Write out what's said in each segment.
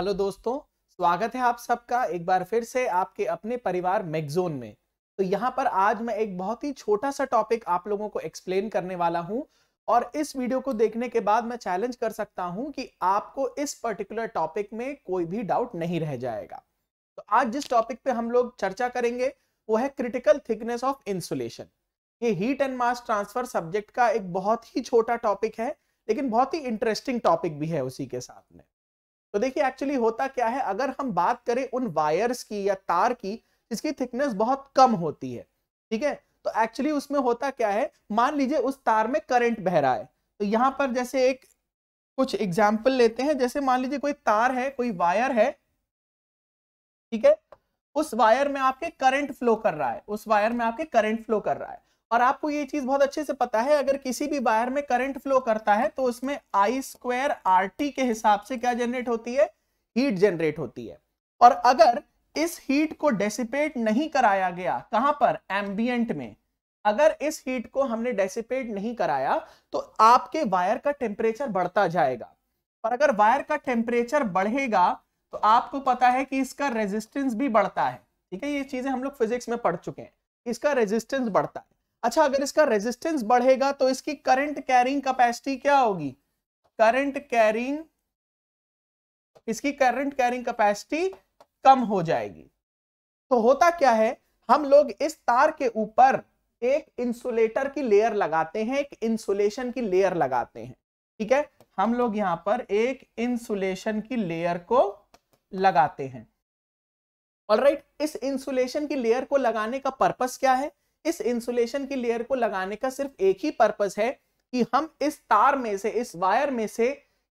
hello दोस्तों स्वागत है आप सबका एक बार फिर से आपके अपने परिवार मैगजोन में तो यहाँ पर आज मैं एक बहुत ही छोटा सा टॉपिक आप लोगों को एक्सप्लेन करने वाला हूँ और इस वीडियो को देखने के बाद मैं चैलेंज कर सकता हूँ कि आपको इस पर्टिकुलर टॉपिक में कोई भी डाउट नहीं रह जाएगा तो आज जिस टॉपिक पे हम लोग चर्चा करेंगे वो है क्रिटिकल थिकनेस ऑफ इंसुलेशन ये heat and mass transfer subject का एक बहुत ही छोटा टॉपिक है लेकिन बहुत ही इंटरेस्टिंग टॉपिक भी है उसी के साथ में तो देखिए एक्चुअली होता क्या है अगर हम बात करें उन वायर्स की या तार की जिसकी थिकनेस बहुत कम होती है ठीक है तो एक्चुअली उसमें होता क्या है मान लीजिए उस तार में करंट बह रहा है तो यहाँ पर जैसे एक कुछ एग्जाम्पल लेते हैं जैसे मान लीजिए कोई तार है कोई वायर है ठीक है उस वायर में आपके करंट फ्लो कर रहा है उस वायर में आपके करंट फ्लो कर रहा है और आपको ये चीज बहुत अच्छे से पता है अगर किसी भी वायर में करंट फ्लो करता है तो उसमें आई स्क्वायर आर टी के हिसाब से क्या जनरेट होती है हीट जनरेट होती है और अगर इस हीट को डेसिपेट नहीं कराया गया कहां पर एम्बियंट में अगर इस हीट को हमने डेसिपेट नहीं कराया तो आपके वायर का टेम्परेचर बढ़ता जाएगा पर अगर वायर का टेम्परेचर बढ़ेगा तो आपको पता है कि इसका रेजिस्टेंस भी बढ़ता है ठीक है ये चीजें हम लोग फिजिक्स में पढ़ चुके हैं इसका रेजिस्टेंस बढ़ता है अच्छा अगर इसका रेजिस्टेंस बढ़ेगा तो इसकी करंट कैरिंग कैपेसिटी क्या होगी करंट कैरिंग इसकी करंट कैरिंग कैपेसिटी कम हो जाएगी तो होता क्या है हम लोग इस तार के ऊपर एक इंसुलेटर की लेयर लगाते हैं एक इंसुलेशन की लेयर लगाते हैं ठीक है हम लोग यहां पर एक इंसुलेशन की लेयर को लगाते हैं ऑलराइट right, इस इंसुलेशन की लेयर को लगाने का पर्पस क्या है इस इंसुलेशन की लेयर को लगाने का सिर्फ एक ही पर्पज है कि हम इस तार में से इस वायर में से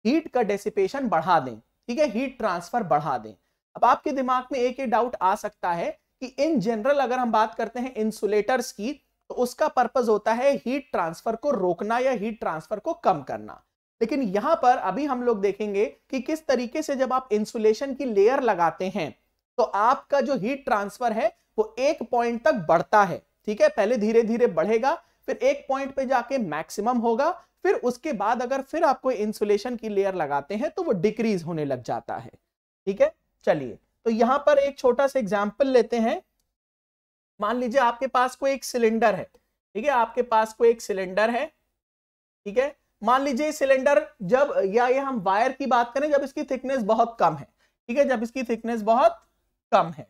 हीट का डेसिपेशन बढ़ा दें ठीक है हीट ट्रांसफर बढ़ा दें अब आपके दिमाग में एक ही डाउट आ सकता है कि इन जनरल अगर हम बात करते हैं इंसुलेटर्स की तो उसका पर्पज होता है हीट ट्रांसफर को रोकना या हीट ट्रांसफर को कम करना लेकिन यहां पर अभी हम लोग देखेंगे कि किस तरीके से जब आप इंसुलेशन की लेयर लगाते हैं तो आपका जो हीट ट्रांसफर है वो एक पॉइंट तक बढ़ता है ठीक है पहले धीरे धीरे बढ़ेगा फिर एक पॉइंट पे जाके मैक्सिमम होगा फिर उसके बाद अगर फिर आपको इंसुलेशन की लेयर लगाते हैं तो वो डिक्रीज होने लग जाता है ठीक है चलिए तो यहां पर एक छोटा सा एग्जाम्पल लेते हैं मान लीजिए आपके पास कोई एक सिलेंडर है ठीक है आपके पास कोई एक सिलेंडर है ठीक है मान लीजिए सिलेंडर जब या ये हम वायर की बात करें जब इसकी थिकनेस बहुत कम है ठीक है जब इसकी थिकनेस बहुत कम है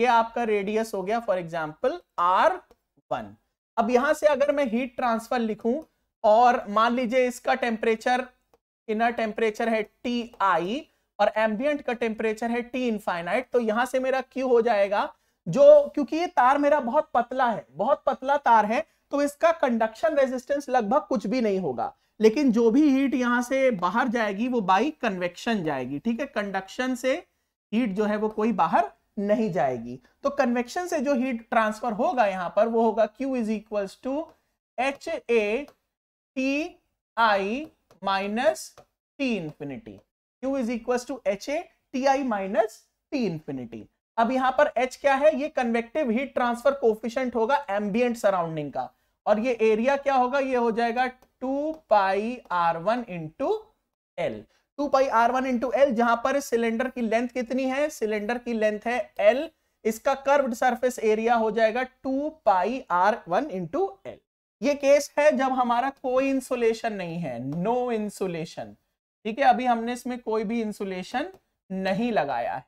ये आपका रेडियस हो गया फॉर एग्जाम्पल आर वन अब यहां से अगर मैं हीट ट्रांसफर लिखूं और मान लीजिए इसका टेम्परेचर इनर टेम्परेचर है टी आई और एम्बियंट का टेम्परेचर है टी इनफाइनाइट तो यहां से मेरा क्यू हो जाएगा जो क्योंकि ये तार मेरा बहुत पतला है बहुत पतला तार है तो इसका कंडक्शन रेजिस्टेंस लगभग कुछ भी नहीं होगा लेकिन जो भी हीट यहां से बाहर जाएगी वो बाई कन्वेक्शन जाएगी ठीक है कंडक्शन से हीट जो है वो कोई बाहर नहीं जाएगी तो कन्वेक्शन से जो हीट ट्रांसफर होगा यहां पर वो होगा Q is equal to H A T I minus T infinity Q is equal to H A T I minus T infinity अब यहां पर H क्या है ये कन्वेक्टिव हीट ट्रांसफर कोफिशियंट होगा एम्बियंट सराउंडिंग का और ये एरिया क्या होगा ये हो जाएगा two pi R one into L two pi R one into L जहां पर सिलेंडर की लेंथ कितनी है सिलेंडर की लेंथ है एल इसका कर्व्ड सरफेस एरिया हो जाएगा two pi R one into L ये केस है जब हमारा कोई इंसुलेशन नहीं है नो इंसुलेशन ठीक है अभी हमने इसमें कोई भी इंसुलेशन नहीं लगाया है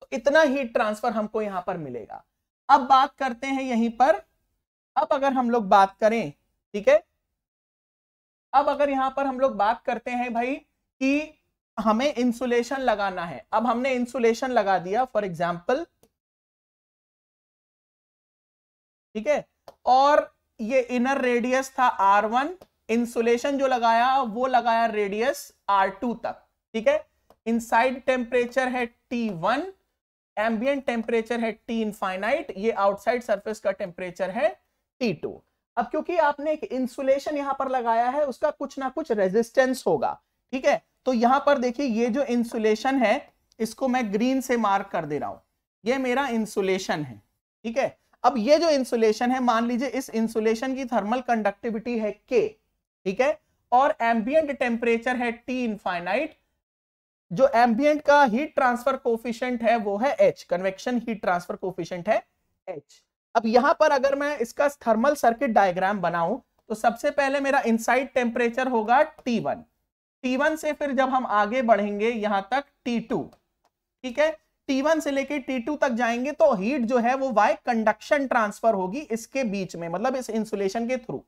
तो इतना हीट ट्रांसफर हमको यहां पर मिलेगा अब बात करते हैं यहीं पर अब अगर हम लोग बात करें ठीक है अब अगर यहां पर हम लोग बात करते हैं भाई कि हमें इंसुलेशन लगाना है अब हमने इंसुलेशन लगा दिया फॉर एग्जाम्पल ठीक है और ये इनर रेडियस था आर वन इंसुलेशन जो लगाया वो लगाया रेडियस आर टू तक ठीक है इनसाइड टेम्परेचर है टी वन एम्बियंट टेम्परेचर है टी इनफाइनाइट ये आउटसाइड सरफेस का टेम्परेचर है टी टू अब क्योंकि आपने एक इंसुलेशन यहां पर लगाया है उसका कुछ ना कुछ रेजिस्टेंस होगा ठीक है तो यहां पर देखिए ये जो इंसुलेशन है इसको मैं ग्रीन से मार्क कर दे रहा हूं ये मेरा इंसुलेशन है ठीक है अब ये जो इंसुलेशन है मान लीजिए इस इंसुलेशन की थर्मल कंडक्टिविटी है के ठीक है और एम्बियंट टेम्परेचर है टी इनफाइनाइट जो एम्बियंट का हीट ट्रांसफर कोफिशियंट है वो है H convection heat transfer coefficient है एच अब यहां पर अगर मैं इसका थर्मल सर्किट डायग्राम बनाऊं तो सबसे पहले मेरा इनसाइड टेम्परेचर होगा टी वन T1 से फिर जब हम आगे बढ़ेंगे यहां तक T2 ठीक है T1 से लेके T2 तक जाएंगे तो हीट जो है वो बाय कंडक्शन ट्रांसफर होगी इसके बीच में मतलब इस इंसुलेशन के थ्रू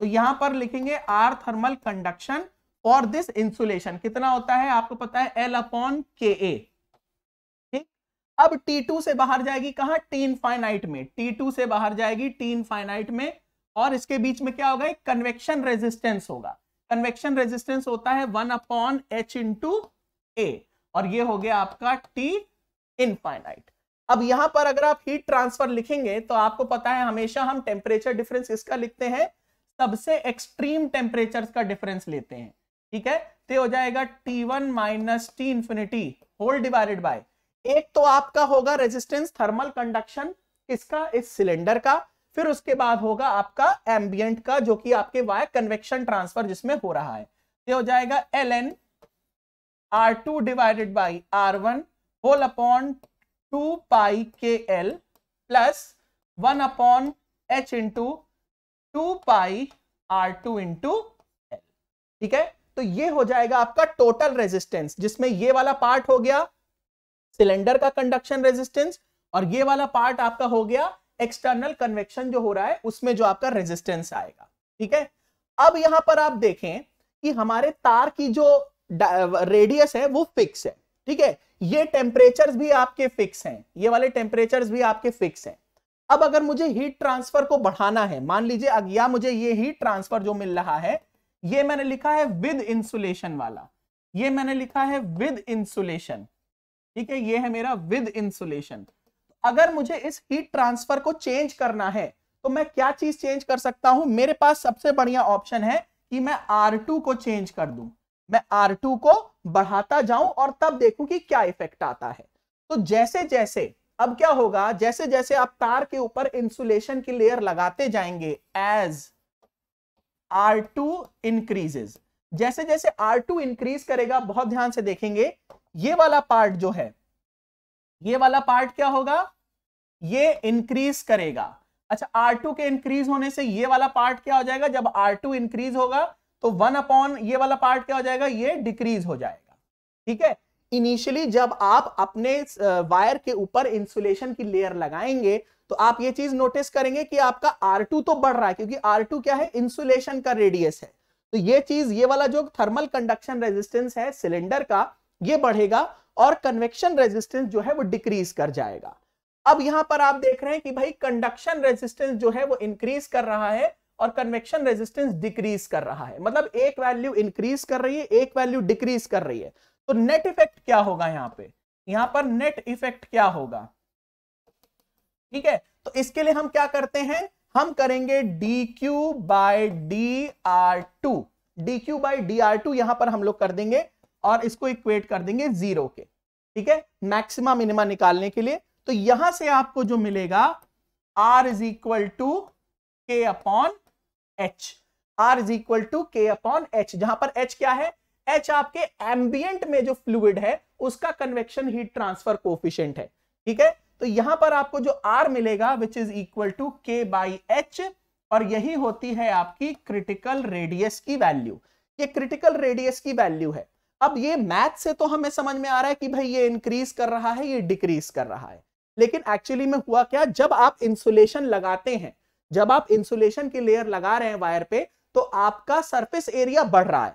तो यहां पर लिखेंगे आर थर्मल कंडक्शन और दिस इंसुलेशन कितना होता है आपको पता है एल अपॉन के ए अब T2 से बाहर जाएगी कहा टी इनफाइनाइट में T2 से बाहर जाएगी टीन इनफाइनाइट में और इसके बीच में क्या होगा एक कन्वेक्शन रेजिस्टेंस होगा कन्वेक्शन रेजिस्टेंस होता है one upon H into A और ये हो गया आपका टी इनफाइनाइट अब यहां पर अगर आप हीट ट्रांसफर लिखेंगे तो आपको पता है हमेशा हम टेम्परेचर डिफरेंस इसका लिखते हैं सबसे एक्सट्रीम टेम्परेचर का डिफरेंस लेते हैं ठीक है तो हो जाएगा T one minus T infinity whole divided by एक तो आपका होगा रेजिस्टेंस थर्मल कंडक्शन किसका इस सिलेंडर का फिर उसके बाद होगा आपका एम्बियंट का जो कि आपके वायर कन्वेक्शन ट्रांसफर जिसमें हो रहा है ये हो जाएगा L N R two divided by R one whole upon two pi K L plus one upon H into two pi R two into L ठीक है तो ये हो जाएगा आपका टोटल रेजिस्टेंस जिसमें ये वाला पार्ट हो गया सिलेंडर का कंडक्शन रेजिस्टेंस और ये वाला पार्ट आपका हो गया एक्सटर्नल कन्वेक्शन जो हो रहा है उसमें जो आपका रेजिस्टेंस आएगा ठीक है अब यहां पर आप देखें कि हमारे तार की जो रेडियस है वो फिक्स है ठीक है ये टेम्परेचर भी आपके फिक्स हैं ये वाले टेम्परेचर भी आपके फिक्स हैं अब अगर मुझे हीट ट्रांसफर को बढ़ाना है मान लीजिए या मुझे ये हीट ट्रांसफर जो मिल रहा है ये मैंने लिखा है विद इंसुलेशन वाला ये मैंने लिखा है विद इंसुलेशन ठीक है ये है मेरा विद इंसुलेशन अगर मुझे इस हीट ट्रांसफर को चेंज करना है तो मैं क्या चीज चेंज कर सकता हूं मेरे पास सबसे बढ़िया ऑप्शन है कि मैं R2 को चेंज कर दूं मैं R2 को बढ़ाता जाऊं और तब देखूं कि क्या इफेक्ट आता है तो जैसे जैसे अब क्या होगा जैसे जैसे आप तार के ऊपर इंसुलेशन की लेयर लगाते जाएंगे एज R2 टू इंक्रीजेज जैसे जैसे R2 टू इंक्रीज करेगा बहुत ध्यान से देखेंगे ये वाला पार्ट जो है ये वाला पार्ट क्या होगा ये इंक्रीज करेगा अच्छा R2 के इंक्रीज होने से ये वाला पार्ट क्या हो जाएगा जब R2 इंक्रीज होगा तो वन अपॉन ये वाला पार्ट क्या हो जाएगा ये डिक्रीज हो जाएगा ठीक है इनिशियली जब आप अपने वायर के ऊपर इंसुलेशन की लेयर लगाएंगे तो आप ये चीज नोटिस करेंगे कि आपका R2 तो बढ़ रहा है क्योंकि R2 क्या है इंसुलेशन का रेडियस है तो ये चीज ये वाला जो थर्मल कंडक्शन रेजिस्टेंस है सिलेंडर का ये बढ़ेगा और कन्वेक्शन रेजिस्टेंस जो है वो डिक्रीज कर जाएगा अब यहां पर आप देख रहे हैं कि भाई कंडक्शन रेजिस्टेंस जो है वो इंक्रीज कर रहा है और कन्वेक्शन रेजिस्टेंस डिक्रीज कर रहा है मतलब एक वैल्यू इंक्रीज कर रही है एक वैल्यू डिक्रीज कर रही है तो नेट इफेक्ट क्या होगा यहां पे यहां पर नेट इफेक्ट क्या होगा ठीक है तो इसके लिए हम क्या करते हैं हम करेंगे D Q by D R two D Q by D R two यहां पर हम लोग कर देंगे और इसको इक्वेट कर देंगे जीरो के ठीक है मैक्सिमा मिनिमा निकालने के लिए तो यहां से आपको जो मिलेगा R is equal to K upon H R is equal to K upon H जहां पर एच क्या है एच आपके एम्बियंट में जो फ्लूड है उसका कन्वेक्शन हीट ट्रांसफर कोफिशियंट है ठीक है तो यहां पर आपको जो आर मिलेगा which is equal to K by H और यही होती है आपकी क्रिटिकल रेडियस की वैल्यू ये क्रिटिकल रेडियस की वैल्यू है अब ये मैथ से तो हमें समझ में आ रहा है कि भाई ये इंक्रीज कर रहा है ये डिक्रीज कर रहा है लेकिन एक्चुअली में हुआ क्या जब आप इंसुलेशन लगाते हैं जब आप इंसुलेशन की लेयर लगा रहे हैं वायर पे तो आपका सरफेस एरिया बढ़ रहा है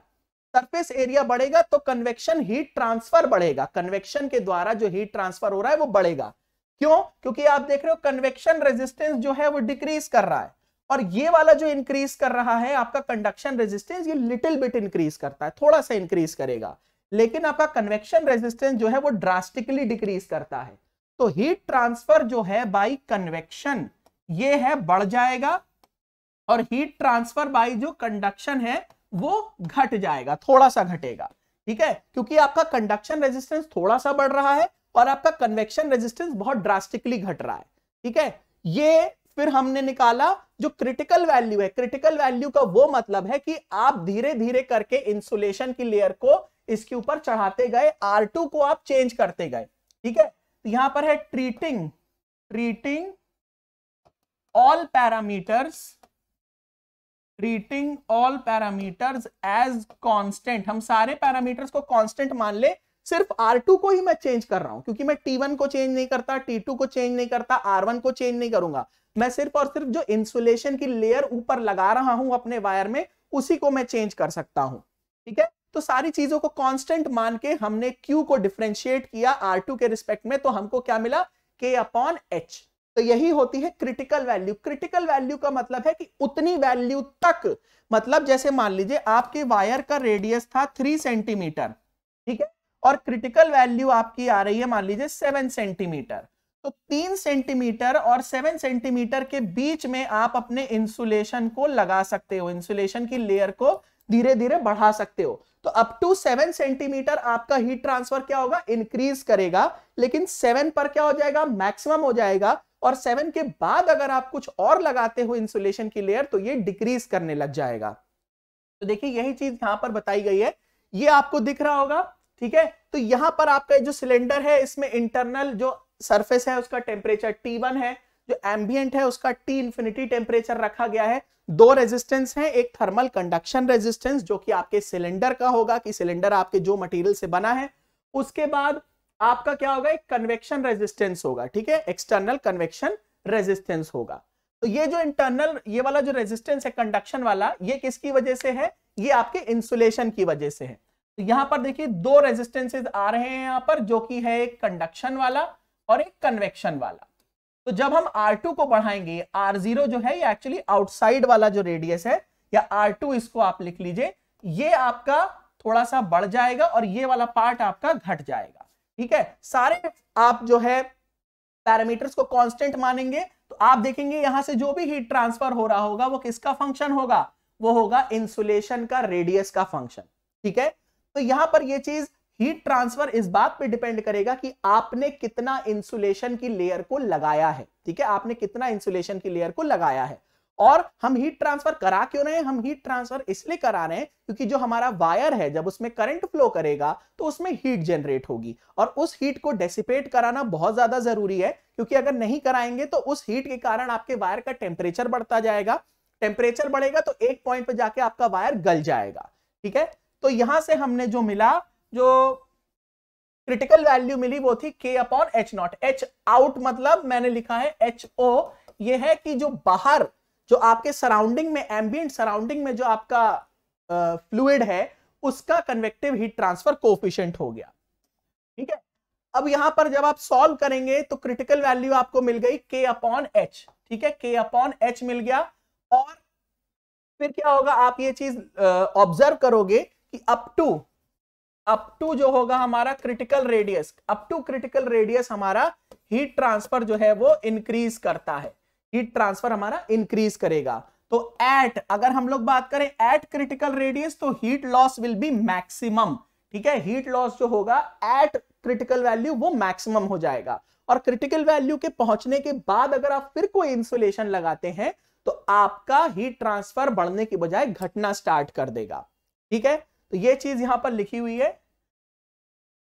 सरफेस एरिया बढ़ेगा तो कन्वेक्शन हीट ट्रांसफर बढ़ेगा कन्वेक्शन के द्वारा जो हीट ट्रांसफर हो रहा है वो बढ़ेगा क्यों क्योंकि आप देख रहे हो कन्वेक्शन रेजिस्टेंस जो है वो डिक्रीज कर रहा है और ये वाला जो इंक्रीज कर रहा है आपका कंडक्शन रेजिस्टेंस ये लिटिल बिट इंक्रीज करता है थोड़ा सा इंक्रीज करेगा लेकिन आपका कन्वेक्शन रेजिस्टेंस जो है वो ड्रास्टिकली डिक्रीज करता है तो हीट ट्रांसफर जो है बाई कन्वेक्शन ये है बढ़ जाएगा और हीट ट्रांसफर बाई जो कंडक्शन है वो घट जाएगा थोड़ा सा घटेगा ठीक है क्योंकि आपका कंडक्शन रेजिस्टेंस थोड़ा सा बढ़ रहा है और आपका कन्वेक्शन रेजिस्टेंस बहुत ड्रास्टिकली घट रहा है ठीक है ये फिर हमने निकाला जो क्रिटिकल वैल्यू है क्रिटिकल वैल्यू का वो मतलब है कि आप धीरे धीरे करके इंसुलेशन की लेयर को इसके ऊपर चढ़ाते गए आर को आप चेंज करते गए ठीक है तो यहां पर है treating treating all parameters treating all parameters as constant हम सारे पैरामीटर्स को कांस्टेंट मान ले सिर्फ R2 को ही मैं चेंज कर रहा हूं क्योंकि मैं T1 को चेंज नहीं करता T2 को चेंज नहीं करता R1 को चेंज नहीं करूंगा मैं सिर्फ और सिर्फ जो इंसुलेशन की लेयर ऊपर लगा रहा हूं अपने वायर में उसी को मैं चेंज कर सकता हूं ठीक है तो सारी चीजों को कांस्टेंट मान के हमने Q को डिफ्रेंशिएट किया R2 के रिस्पेक्ट में तो हमको क्या मिला K अपॉन एच तो यही होती है क्रिटिकल वैल्यू क्रिटिकल वैल्यू का मतलब है कि उतनी वैल्यू तक मतलब जैसे मान लीजिए आपके वायर का रेडियस था थ्री सेंटीमीटर ठीक है और क्रिटिकल वैल्यू आपकी आ रही है मान लीजिए सेवन सेंटीमीटर तो तीन सेंटीमीटर और सेवन सेंटीमीटर के बीच में आप अपने इंसुलेशन को लगा सकते हो इंसुलेशन की लेयर को धीरे धीरे बढ़ा सकते हो तो अप टू सेवन सेंटीमीटर आपका हीट ट्रांसफर क्या होगा इंक्रीज करेगा लेकिन सेवन पर क्या हो जाएगा मैक्सिमम हो जाएगा और सेवन के बाद अगर आप कुछ और लगाते हो इंसुलेशन की लेयर तो ये डिक्रीज करने लग जाएगा तो देखिए यही चीज यहां पर बताई गई है ये आपको दिख रहा होगा ठीक है तो यहां पर आपका जो सिलेंडर है इसमें इंटरनल जो सरफेस है उसका टेम्परेचर टी है जो एम्बियंट है उसका टी इंफिनिटी टेम्परेचर रखा गया है दो रेजिस्टेंस हैं एक थर्मल कंडक्शन रेजिस्टेंस जो कि आपके सिलेंडर का होगा कि सिलेंडर आपके जो मटेरियल से बना है उसके बाद आपका क्या होगा एक कन्वेक्शन रेजिस्टेंस होगा ठीक है एक्सटर्नल कन्वेक्शन रेजिस्टेंस होगा तो ये जो इंटरनल ये वाला जो रेजिस्टेंस है कंडक्शन वाला ये किसकी वजह से है ये आपके इंसुलेशन की वजह से है तो यहां पर देखिए दो रेजिस्टेंसेज आ रहे हैं यहां पर जो कि है एक कंडक्शन वाला और एक कन्वेक्शन वाला तो जब हम R2 को बढ़ाएंगे R0 जो है ये एक्चुअली आउटसाइड वाला जो रेडियस है या R2 इसको आप लिख लीजिए ये आपका थोड़ा सा बढ़ जाएगा और ये वाला पार्ट आपका घट जाएगा ठीक है सारे आप जो है पैरामीटर्स को कांस्टेंट मानेंगे तो आप देखेंगे यहां से जो भी हीट ट्रांसफर हो रहा होगा वो किसका फंक्शन होगा वो होगा इंसुलेशन का रेडियस का फंक्शन ठीक है तो यहां पर ये चीज हीट ट्रांसफर इस बात पे डिपेंड करेगा कि आपने कितना इंसुलेशन की लेयर को लगाया है ठीक है आपने कितना इंसुलेशन की लेयर को लगाया है और हम हीट ट्रांसफर करा क्यों रहे हैं हम हीट ट्रांसफर इसलिए करा रहे हैं क्योंकि जो हमारा वायर है जब उसमें करंट फ्लो करेगा तो उसमें हीट जनरेट होगी और उस हीट को डेसिपेट कराना बहुत ज्यादा जरूरी है क्योंकि अगर नहीं कराएंगे तो उस हीट के कारण आपके वायर का टेम्परेचर बढ़ता जाएगा टेम्परेचर बढ़ेगा तो एक पॉइंट पर जाके आपका वायर गल जाएगा ठीक है तो यहां से हमने जो मिला जो क्रिटिकल वैल्यू मिली वो थी K upon H naught H out मतलब मैंने लिखा है एच ओ ये है कि जो बाहर जो आपके सराउंडिंग में एम्बियंट सराउंडिंग में जो आपका फ्लूड uh, है उसका कन्वेक्टिव हीट ट्रांसफर कोफिशियंट हो गया ठीक है अब यहां पर जब आप सॉल्व करेंगे तो क्रिटिकल वैल्यू आपको मिल गई के अपॉन एच ठीक है के अपॉन एच मिल गया और फिर क्या होगा आप ये चीज ऑब्जर्व करोगे कि अप टू अप टू जो होगा हमारा critical radius up to critical radius हमारा हीट ट्रांसफर जो है वो इंक्रीज करता है हीट ट्रांसफर हमारा इंक्रीज करेगा तो एट अगर हम लोग बात करें एट क्रिटिकल रेडियस तो heat loss will be maximum ठीक है हीट लॉस जो होगा एट क्रिटिकल वैल्यू वो मैक्सिमम हो जाएगा और क्रिटिकल वैल्यू के पहुंचने के बाद अगर आप फिर कोई इंसुलेशन लगाते हैं तो आपका हीट ट्रांसफर बढ़ने की बजाय घटना स्टार्ट कर देगा ठीक है तो ये चीज यहां पर लिखी हुई है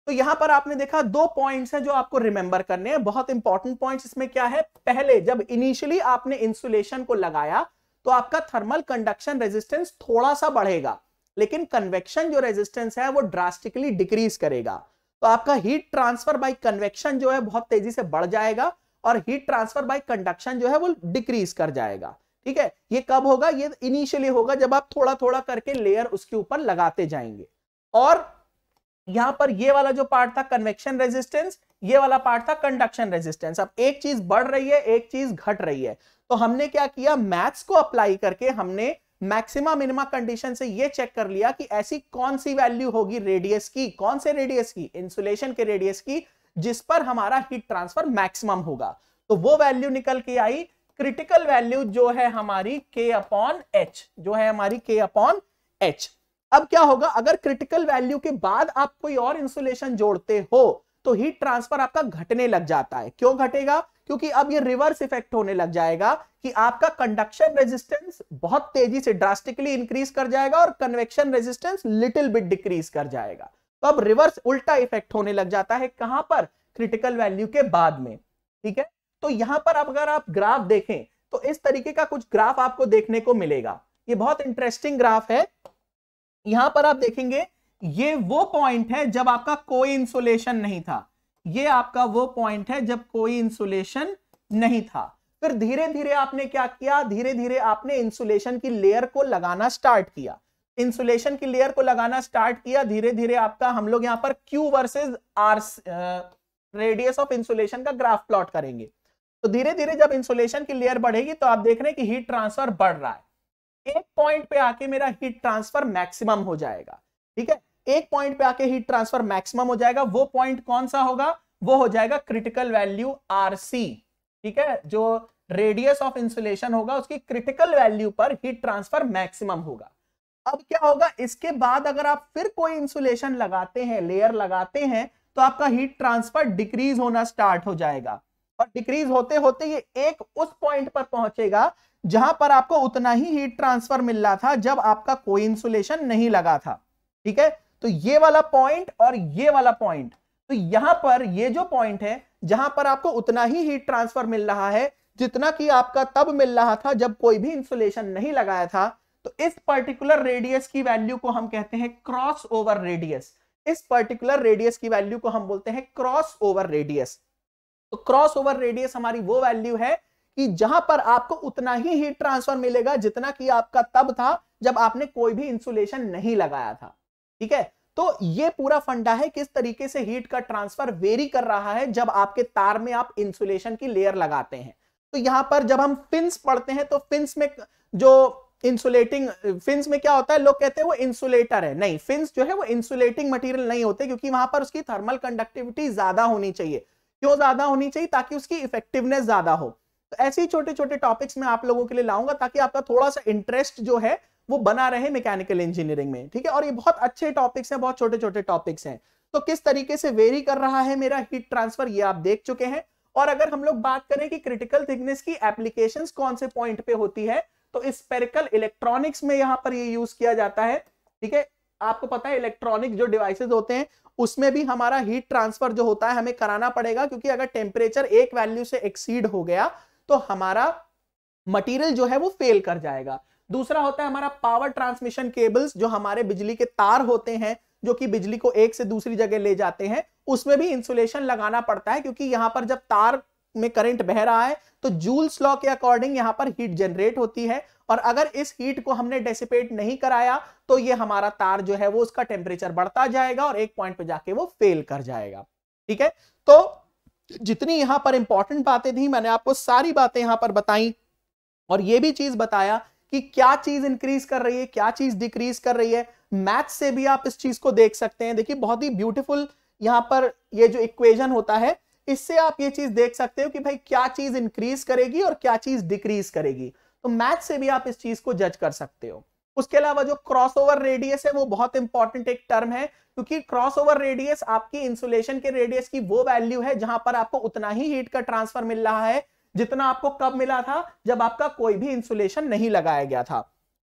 तो यहां पर आपने देखा दो पॉइंट्स हैं जो आपको रिमेंबर करने हैं बहुत इंपॉर्टेंट पॉइंट्स इसमें क्या है पहले जब इनिशियली आपने इंसुलेशन को लगाया तो आपका थर्मल कंडक्शन रेजिस्टेंस थोड़ा सा बढ़ेगा लेकिन कन्वेक्शन जो रेजिस्टेंस है वो ड्रास्टिकली डिक्रीज करेगा तो आपका हीट ट्रांसफर बाई कन्वेक्शन जो है बहुत तेजी से बढ़ जाएगा और हीट ट्रांसफर बाई कंडक्शन जो है वो डिक्रीज कर जाएगा ठीक है ये कब होगा ये इनिशियली होगा जब आप थोड़ा थोड़ा करके लेयर उसके ऊपर लगाते जाएंगे और यहां पर ये वाला जो पार्ट था कन्वेक्शन रेजिस्टेंस ये वाला पार्ट था कंडक्शन रेजिस्टेंस अब एक चीज बढ़ रही है एक चीज घट रही है तो हमने क्या किया मैथ्स को अप्लाई करके हमने मैक्सिमा मिनिमा कंडीशन से ये चेक कर लिया कि ऐसी कौन सी वैल्यू होगी रेडियस की कौन से रेडियस की इंसुलेशन के रेडियस की जिस पर हमारा हीट ट्रांसफर मैक्सिमम होगा तो वो वैल्यू निकल के आई क्रिटिकल वैल्यू जो है हमारी के अपॉन एच जो है हमारी के अपॉन एच अब क्या होगा अगर क्रिटिकल वैल्यू के बाद आप कोई और इंसुलेशन जोड़ते हो तो हीट ट्रांसफर आपका घटने लग जाता है क्यों घटेगा क्योंकि अब ये रिवर्स इफेक्ट होने लग जाएगा कि आपका कंडक्शन रेजिस्टेंस बहुत तेजी से ड्रास्टिकली इंक्रीज कर जाएगा और convection resistance little bit decrease कर जाएगा तो अब रिवर्स उल्टा इफेक्ट होने लग जाता है कहां पर क्रिटिकल वैल्यू के बाद में ठीक है तो यहां पर अब अगर आप ग्राफ देखें तो इस तरीके का कुछ ग्राफ आपको देखने को मिलेगा ये बहुत इंटरेस्टिंग ग्राफ है यहां पर आप देखेंगे ये वो पॉइंट है जब आपका कोई इंसुलेशन नहीं था ये आपका वो पॉइंट है जब कोई इंसुलेशन नहीं था फिर धीरे धीरे आपने क्या किया धीरे धीरे आपने इंसुलेशन की लेयर को लगाना स्टार्ट किया इंसुलेशन की लेयर को लगाना स्टार्ट किया धीरे धीरे आपका हम लोग यहां पर Q versus R radius of insulation का ग्राफ प्लॉट करेंगे तो धीरे धीरे जब इंसुलेशन की लेयर बढ़ेगी तो आप देख रहे हैं कि हीट ट्रांसफर बढ़ रहा है एक पॉइंट पे आके मेरा हीट ट्रांसफर मैक्सिमम हो जाएगा ठीक है एक पॉइंट पे आके हीट ट्रांसफर मैक्सिमम हो जाएगा वो पॉइंट कौन सा होगा वो हो जाएगा क्रिटिकल वैल्यू आर ठीक है जो रेडियस ऑफ इंसुलेशन होगा उसकी क्रिटिकल वैल्यू पर हीट ट्रांसफर मैक्सिमम होगा अब क्या होगा इसके बाद अगर आप फिर कोई इंसुलेशन लगाते हैं लेयर लगाते हैं तो आपका हीट ट्रांसफर डिक्रीज होना स्टार्ट हो जाएगा और डिक्रीज होते होते ये एक उस पॉइंट पर पहुंचेगा जहां पर आपको उतना ही हीट ट्रांसफर मिल रहा था जब आपका कोई इंसुलेशन नहीं लगा था ठीक है तो ये वाला पॉइंट और ये वाला पॉइंट तो यहां पर ये जो पॉइंट है जहां पर आपको उतना ही हीट ट्रांसफर मिल रहा है जितना कि आपका तब मिल रहा था जब कोई भी इंसुलेशन नहीं लगाया था तो इस पर्टिकुलर रेडियस की वैल्यू को हम कहते हैं क्रॉस ओवर रेडियस इस पर्टिकुलर रेडियस की वैल्यू को हम बोलते हैं क्रॉस ओवर रेडियस तो क्रॉस ओवर रेडियस हमारी वो वैल्यू है कि जहां पर आपको उतना ही हीट ट्रांसफर मिलेगा जितना कि आपका तब था जब आपने कोई भी इंसुलेशन नहीं लगाया था ठीक है तो ये पूरा फंडा है किस तरीके से हीट का ट्रांसफर वेरी कर रहा है जब आपके तार में आप इंसुलेशन की लेयर लगाते हैं तो यहां पर जब हम फिंस पढ़ते हैं तो फिंस में जो इंसुलेटिंग फिंस में क्या होता है लोग कहते हैं वो इंसुलेटर है नहीं फिंस जो है वो इंसुलेटिंग मटेरियल नहीं होते क्योंकि वहां पर उसकी थर्मल कंडक्टिविटी ज्यादा होनी चाहिए क्यों ज्यादा होनी चाहिए ताकि उसकी इफेक्टिवनेस ज्यादा हो तो ऐसे ही छोटे छोटे टॉपिक्स में आप लोगों के लिए लाऊंगा ताकि आपका थोड़ा सा इंटरेस्ट जो है वो बना रहे मैकेनिकल इंजीनियरिंग में ठीक है और ये बहुत अच्छे टॉपिक्स हैं बहुत छोटे छोटे टॉपिक्स हैं तो किस तरीके से वेरी कर रहा है मेरा हीट ट्रांसफर ये आप देख चुके हैं और अगर हम लोग बात करें कि क्रिटिकल थिकनेस की एप्लीकेशन कौन से पॉइंट पे होती है तो स्पेरिकल इलेक्ट्रॉनिक्स में यहां पर ये यूज किया जाता है ठीक है आपको पता है इलेक्ट्रॉनिक जो डिवाइसेज होते हैं उसमें भी हमारा हीट ट्रांसफर जो होता है हमें कराना पड़ेगा क्योंकि अगर टेम्परेचर एक वैल्यू से एक्सीड हो गया तो हमारा मटेरियल जो है वो फेल कर जाएगा दूसरा होता है हमारा पावर ट्रांसमिशन केबल्स जो हमारे बिजली के तार होते हैं जो कि बिजली को एक से दूसरी जगह ले जाते हैं उसमें भी इंसुलेशन लगाना पड़ता है क्योंकि यहां पर जब तार में करंट बह रहा है तो जूल्स लॉ के अकॉर्डिंग यहां पर हीट जनरेट होती है और अगर इस हीट को हमने डेसिपेट नहीं कराया तो ये हमारा तार जो है वो उसका टेम्परेचर बढ़ता जाएगा और एक पॉइंट पे जाके वो फेल कर जाएगा ठीक है तो जितनी यहां पर इंपॉर्टेंट बातें थी मैंने आपको सारी बातें यहां पर बताई और ये भी चीज बताया कि क्या चीज इंक्रीज कर रही है क्या चीज डिक्रीज कर रही है मैथ से भी आप इस चीज को देख सकते हैं देखिए बहुत ही ब्यूटीफुल यहां पर ये जो इक्वेशन होता है इससे आप ये चीज देख सकते हो कि भाई क्या चीज इंक्रीज करेगी और क्या चीज डिक्रीज करेगी तो मैथ से भी आप इस चीज को जज कर सकते हो उसके अलावा जो क्रॉसओवर रेडियस है वो बहुत इंपॉर्टेंट एक टर्म है क्योंकि क्रॉसओवर रेडियस आपकी इंसुलेशन के रेडियस की वो वैल्यू है जहां पर आपको उतना ही हीट का ट्रांसफर मिल रहा है जितना आपको कब मिला था जब आपका कोई भी इंसुलेशन नहीं लगाया गया था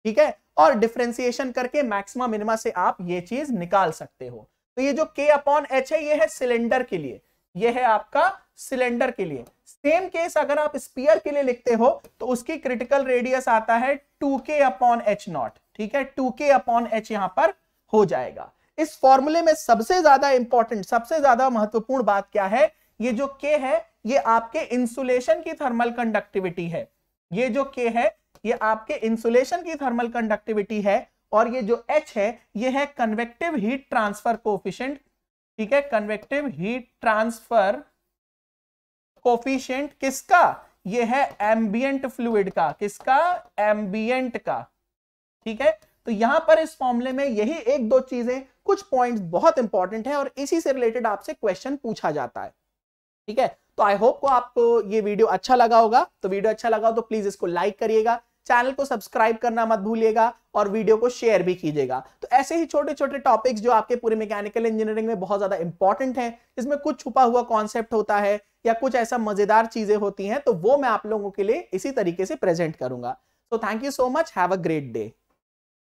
ठीक है और डिफ्रेंसिएशन करके मैक्सिमा मिनिमा से आप ये चीज निकाल सकते हो तो ये जो के अपॉन एच है ये है सिलेंडर के लिए ये है आपका सिलेंडर के लिए सेम केस अगर आप स्पीयर के लिए लिखते हो तो उसकी क्रिटिकल रेडियस आता है to K upon H not ठीक है टू के अपॉन एच यहां पर हो जाएगा इस फॉर्मूले में सबसे ज्यादा इंपॉर्टेंट सबसे ज्यादा महत्वपूर्ण बात क्या है ये जो के है ये आपके इंसुलेशन की थर्मल कंडक्टिविटी है ये जो के है ये आपके इंसुलेशन की थर्मल कंडक्टिविटी है और ये जो एच है ये है कन्वेक्टिव हीट ट्रांसफर कोफिशेंट ठीक है कन्वेक्टिव हीट ट्रांसफर कोफिशियंट किसका ये है एम्बियंट फ्लूड का किसका एम्बियंट का ठीक है तो यहां पर इस फॉर्मुले में यही एक दो चीजें कुछ पॉइंट्स बहुत इंपॉर्टेंट है और इसी से रिलेटेड आपसे क्वेश्चन पूछा जाता है ठीक है तो आई होप को आपको ये वीडियो अच्छा लगा होगा तो वीडियो अच्छा लगा हो तो प्लीज इसको लाइक करिएगा चैनल को सब्सक्राइब करना मत भूलिएगा और वीडियो को शेयर भी कीजिएगा तो ऐसे ही छोटे छोटे टॉपिक्स जो आपके पूरे मैकेनिकल इंजीनियरिंग में बहुत ज्यादा इंपॉर्टेंट है इसमें कुछ छुपा हुआ कॉन्सेप्ट होता है या कुछ ऐसा मजेदार चीजें होती हैं तो वो मैं आप लोगों के लिए इसी तरीके से प्रेजेंट करूंगा so thank you so much have a great day